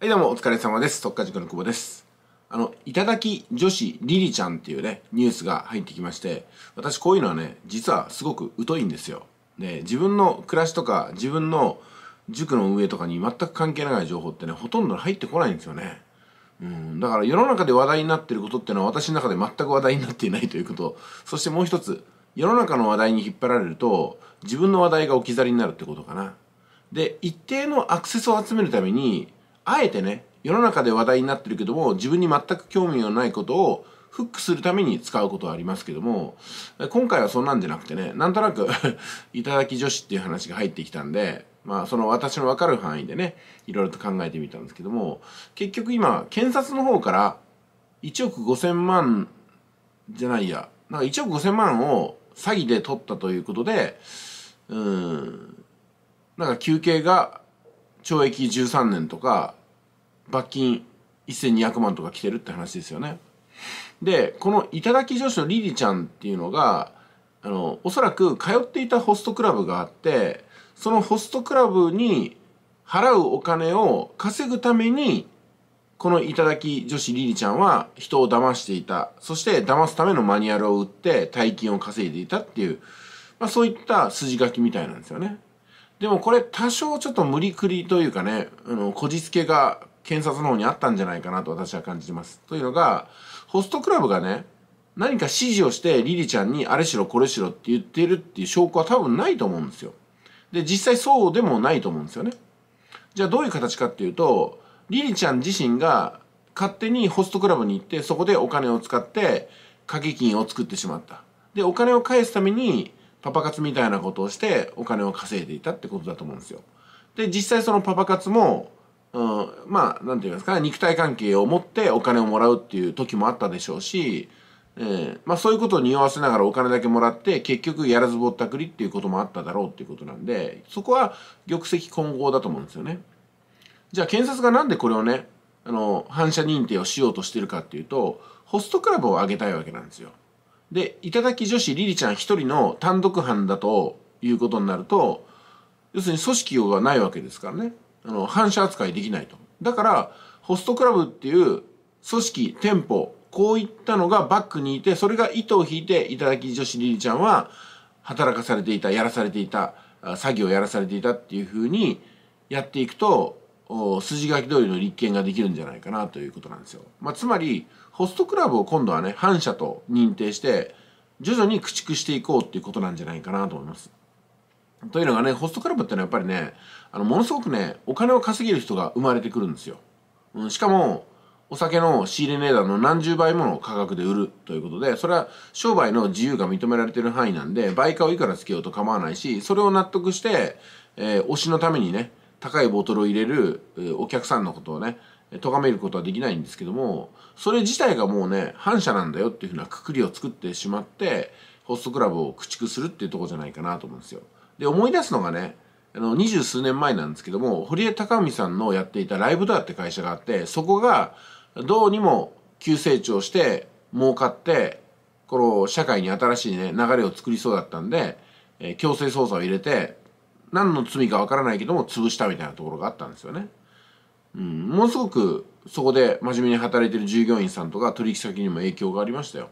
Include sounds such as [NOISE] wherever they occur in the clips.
はいどうもお疲れ様です。特化塾の久保です。あの、いただき女子リリちゃんっていうね、ニュースが入ってきまして、私こういうのはね、実はすごく疎いんですよ。で、自分の暮らしとか、自分の塾の運営とかに全く関係ない情報ってね、ほとんど入ってこないんですよね。うん、だから世の中で話題になってることっていうのは私の中で全く話題になっていないということ。そしてもう一つ、世の中の話題に引っ張られると、自分の話題が置き去りになるってことかな。で、一定のアクセスを集めるために、あえてね、世の中で話題になってるけども、自分に全く興味のないことをフックするために使うことはありますけども、今回はそんなんじゃなくてね、なんとなくいただき女子っていう話が入ってきたんで、まあその私のわかる範囲でね、いろいろと考えてみたんですけども、結局今、検察の方から1億5000万じゃないや、なんか1億5000万を詐欺で取ったということで、うーん、なんか休憩が懲役13年とか、罰金1200万とか来てるって話ですよね。でこの頂き女子のリリちゃんっていうのがあのおそらく通っていたホストクラブがあってそのホストクラブに払うお金を稼ぐためにこの頂き女子リリちゃんは人を騙していたそして騙すためのマニュアルを売って大金を稼いでいたっていう、まあ、そういった筋書きみたいなんですよね。でもこれ多少ちょっと無理くりというかねあのこじつけが検察の方にあったんじゃないかなと私は感じます。というのが、ホストクラブがね、何か指示をしてリリちゃんにあれしろこれしろって言ってるっていう証拠は多分ないと思うんですよ。で、実際そうでもないと思うんですよね。じゃあどういう形かっていうと、リリちゃん自身が勝手にホストクラブに行ってそこでお金を使って掛け金を作ってしまった。で、お金を返すためにパパ活みたいなことをしてお金を稼いでいたってことだと思うんですよ。で、実際そのパパ活もうん、まあ何て言うんですかね肉体関係を持ってお金をもらうっていう時もあったでしょうし、えーまあ、そういうことを匂わせながらお金だけもらって結局やらずぼったくりっていうこともあっただろうっていうことなんでそこは玉石混合だと思うんですよね。じゃあ検察がなんでこれをねあの反射認定をしようとしてるかっていうとホストクラブを挙げたいわけなんですよ。で頂き女子りりちゃん一人の単独犯だということになると要するに組織がないわけですからね。あの反射扱いできないとだからホストクラブっていう組織店舗こういったのがバックにいてそれが糸を引いて頂き女子りりちゃんは働かされていたやらされていた詐欺をやらされていたっていうふうにやっていくと筋書き通りの立件ができるんじゃないかなということなんですよ。まあ、つまりホストクラブを今度はね反社と認定して徐々に駆逐していこうっていうことなんじゃないかなと思います。というのがね、ホストクラブってのはやっぱりね、あの、ものすごくね、お金を稼げる人が生まれてくるんですよ。うん、しかも、お酒の仕入れ値段の何十倍もの価格で売るということで、それは商売の自由が認められてる範囲なんで、売価をいくらつけようと構わないし、それを納得して、えー、推しのためにね、高いボトルを入れる、えー、お客さんのことをね、咎めることはできないんですけども、それ自体がもうね、反社なんだよっていうふうなくくりを作ってしまって、ホストクラブを駆逐するっていうとこじゃないかなと思うんですよ。で思い出すのがねあの二十数年前なんですけども堀江貴文さんのやっていたライブドアって会社があってそこがどうにも急成長して儲かってこの社会に新しいね流れを作りそうだったんで、えー、強制捜査を入れて何の罪かわからないけども潰したみたいなところがあったんですよね。うん、ものすごくそこで真面目に働いてる従業員さんとか取引先にも影響がありましたよ。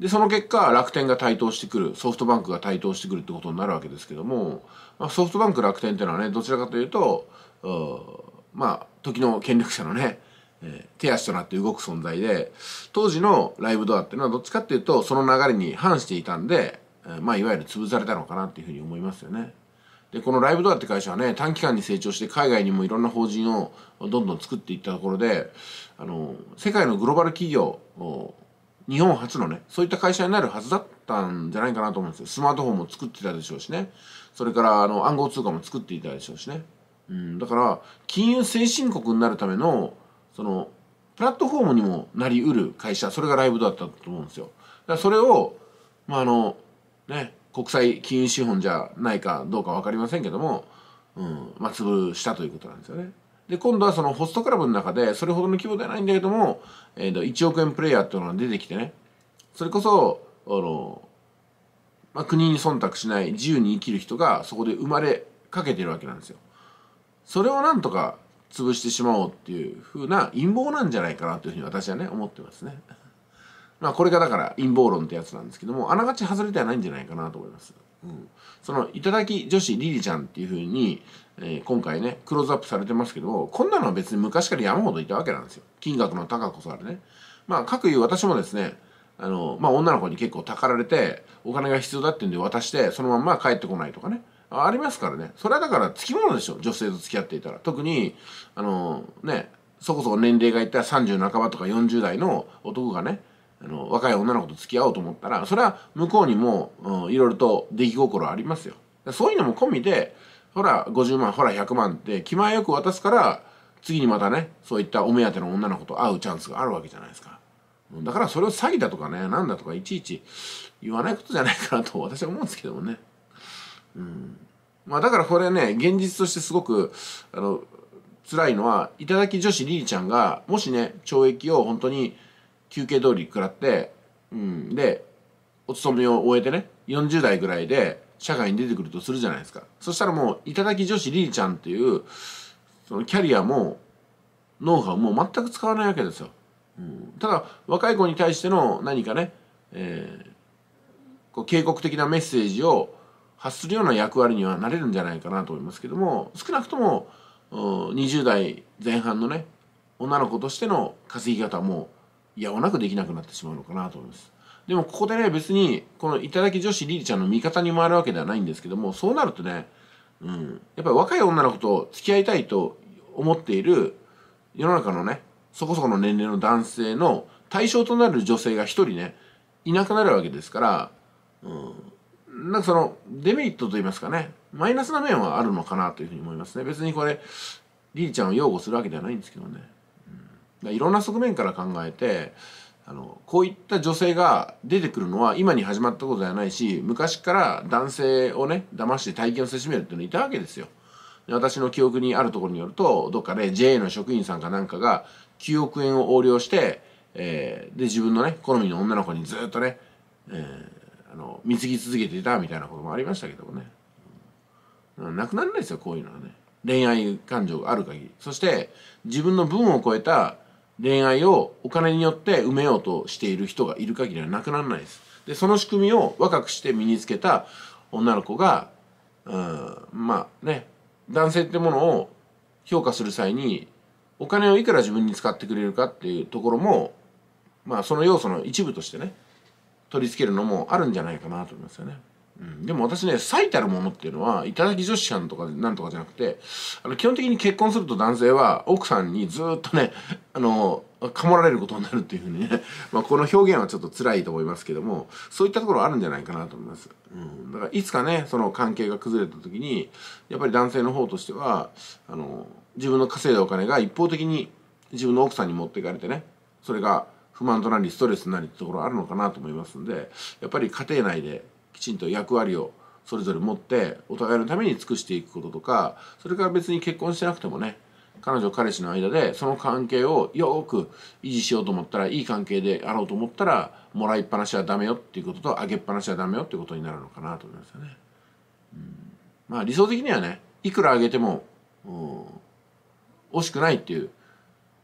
で、その結果、楽天が台頭してくる、ソフトバンクが台頭してくるってことになるわけですけども、まあ、ソフトバンク、楽天っていうのはね、どちらかというと、うまあ、時の権力者のね、えー、手足となって動く存在で、当時のライブドアっていうのはどっちかっていうと、その流れに反していたんで、えー、まあ、いわゆる潰されたのかなっていうふうに思いますよね。で、このライブドアって会社はね、短期間に成長して、海外にもいろんな法人をどんどん作っていったところで、あの、世界のグローバル企業を、日本初のね、そういった会社になるはずだったんじゃないかなと思うんですよ。スマートフォンも作ってたでしょうしね。それから、あの、暗号通貨も作っていたでしょうしね。うん、だから、金融先進国になるための、その、プラットフォームにもなりうる会社、それがライブドだったと思うんですよ。だからそれを、まあ、あの、ね、国際金融資本じゃないかどうか分かりませんけども、うん、まあ、潰したということなんですよね。で今度はそのホストクラブの中でそれほどの規模ではないんだけども、えー、と1億円プレイヤーっていうのが出てきてねそれこそあの、まあ、国に忖度しない自由に生きる人がそこで生まれかけてるわけなんですよ。それをなんとか潰してしまおうっていう風な陰謀なんじゃないかなというふうに私はね思ってますね。[LAUGHS] まあこれがだから陰謀論ってやつなんですけどもあながち外れてはないんじゃないかなと思います。うん、その頂き女子リリちゃんっていうふうに、えー、今回ねクローズアップされてますけどこんなのは別に昔から山ほどいたわけなんですよ金額の高そされねまあかくいう私もですねあの、まあ、女の子に結構たかられてお金が必要だっていうんで渡してそのまま帰ってこないとかねありますからねそれはだからつきものでしょ女性と付き合っていたら特にあのねそこそこ年齢がいったら30半ばとか40代の男がねあの若い女の子と付き合おうと思ったらそれは向こうにも、うん、いろいろと出来心ありますよそういうのも込みでほら50万ほら100万って気前よく渡すから次にまたねそういったお目当ての女の子と会うチャンスがあるわけじゃないですかだからそれを詐欺だとかねなんだとかいちいち言わないことじゃないかなと [LAUGHS] 私は思うんですけどもねうんまあだからこれね現実としてすごくあの辛いのはいただき女子りりちゃんがもしね懲役を本当に休憩通り食らって、うん、でお勤めを終えてね40代ぐらいで社会に出てくるとするじゃないですかそしたらもう頂き女子りりちゃんっていうそのキャリアもノウハウも全く使わないわけですよ、うん、ただ若い子に対しての何かね、えー、こう警告的なメッセージを発するような役割にはなれるんじゃないかなと思いますけども少なくとも20代前半のね女の子としての稼ぎ方もやわなくできなくなってしまうのかなと思います。でもここでね、別に、この頂き女子りりちゃんの味方に回るわけではないんですけども、そうなるとね、うん、やっぱり若い女の子と付き合いたいと思っている世の中のね、そこそこの年齢の男性の対象となる女性が一人ね、いなくなるわけですから、うん、なんかそのデメリットと言いますかね、マイナスな面はあるのかなというふうに思いますね。別にこれ、りりちゃんを擁護するわけではないんですけどね。いろんな側面から考えてあのこういった女性が出てくるのは今に始まったことではないし昔から男性をね騙して体験をせしめるっていうのいたわけですよ。私の記憶にあるところによるとどっかで JA の職員さんかなんかが9億円を横領して、えー、で自分のね好みの女の子にずっとね、えー、あの貢ぎ続けていたみたいなこともありましたけどもね、うん、なくならないですよこういうのはね恋愛感情がある限りそして自分の分を超えた恋愛をお金によって埋めようとしている人がいる限りはなくならないです。で、その仕組みを若くして身につけた女の子が、うん、まあね、男性ってものを評価する際に、お金をいくら自分に使ってくれるかっていうところも、まあその要素の一部としてね、取り付けるのもあるんじゃないかなと思いますよね。うん、でも私ね最たるものっていうのは頂き女子さんとかなんとかじゃなくてあの基本的に結婚すると男性は奥さんにずっとねあのかもられることになるっていうふうにね、[LAUGHS] まあ、この表現はちょっと辛いと思いますけどもそういったところあるんじゃないかなと思います、うん、だからいつかねその関係が崩れた時にやっぱり男性の方としてはあの自分の稼いだお金が一方的に自分の奥さんに持っていかれてねそれが不満となりストレスになりってところあるのかなと思いますんでやっぱり家庭内できちんと役割をそれぞれ持ってお互いのために尽くしていくこととかそれから別に結婚してなくてもね彼女彼氏の間でその関係をよく維持しようと思ったらいい関係であろうと思ったらもらいっぱなしはダメよっていうこととあげっぱなしはダメよってことになるのかなと思いますよね。うん、まあ理想的にはねいくらあげても惜しくないっていう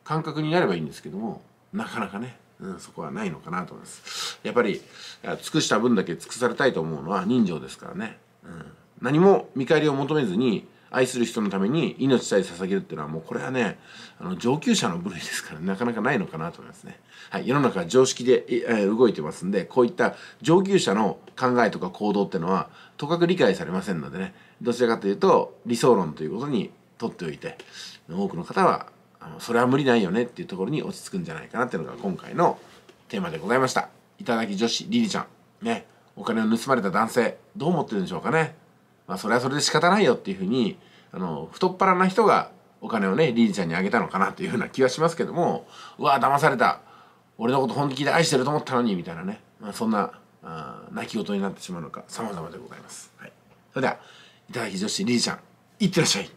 感覚になればいいんですけどもなかなかねうん、そこはないのかなと思いますやっぱり尽くした分だけ尽くされたいと思うのは人情ですからね、うん、何も見返りを求めずに愛する人のために命さえ捧げるっていうのはもうこれはねあの上級者の部類ですからなかなかないのかなと思いますね、はい、世の中は常識で、え動いてますんでこういった上級者の考えとか行動っていうのはとかく理解されませんのでねどちらかというと理想論ということにとっておいて多くの方はあのそれは無理ないよねっていうところに落ち着くんじゃないかなっていうのが今回のテーマでございました頂き女子リリちゃんねお金を盗まれた男性どう思ってるんでしょうかねまあそれはそれで仕方ないよっていうふうにあの太っ腹な人がお金をねリリちゃんにあげたのかなというような気はしますけどもうわ騙された俺のこと本気で愛してると思ったのにみたいなね、まあ、そんなあ泣き言になってしまうのか様々でございます、はい、それではいただき女子リリちゃんいってらっしゃい